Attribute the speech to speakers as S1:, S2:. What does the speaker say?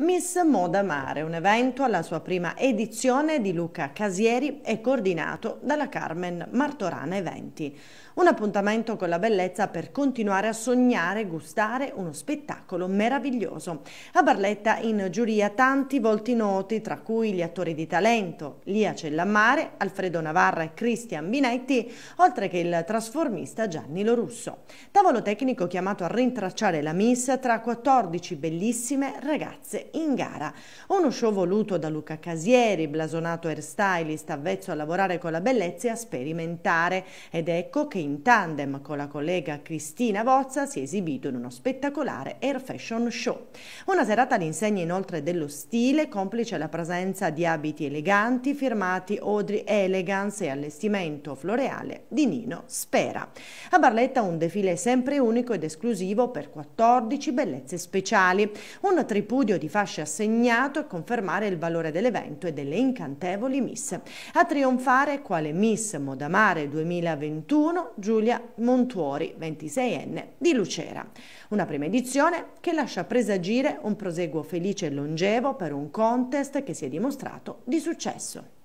S1: Miss Moda Mare, un evento alla sua prima edizione di Luca Casieri e coordinato dalla Carmen Martorana Eventi. Un appuntamento con la bellezza per continuare a sognare e gustare uno spettacolo meraviglioso. A Barletta in giuria tanti volti noti, tra cui gli attori di talento Lia Cellammare, Alfredo Navarra e Cristian Binetti, oltre che il trasformista Gianni Lorusso. Tavolo tecnico chiamato a rintracciare la Miss tra 14 bellissime ragazze in gara. Uno show voluto da Luca Casieri, blasonato air stylist, avvezzo a lavorare con la bellezza e a sperimentare. Ed ecco che in tandem con la collega Cristina Vozza si è esibito in uno spettacolare air fashion show. Una serata all'insegna inoltre dello stile, complice la presenza di abiti eleganti firmati Audrey Elegance e allestimento floreale di Nino Spera. A Barletta un defile sempre unico ed esclusivo per 14 bellezze speciali, un tripudio di fasce assegnato e confermare il valore dell'evento e delle incantevoli miss. A trionfare quale Miss Modamare 2021 Giulia Montuori, 26enne di Lucera. Una prima edizione che lascia presagire un proseguo felice e longevo per un contest che si è dimostrato di successo.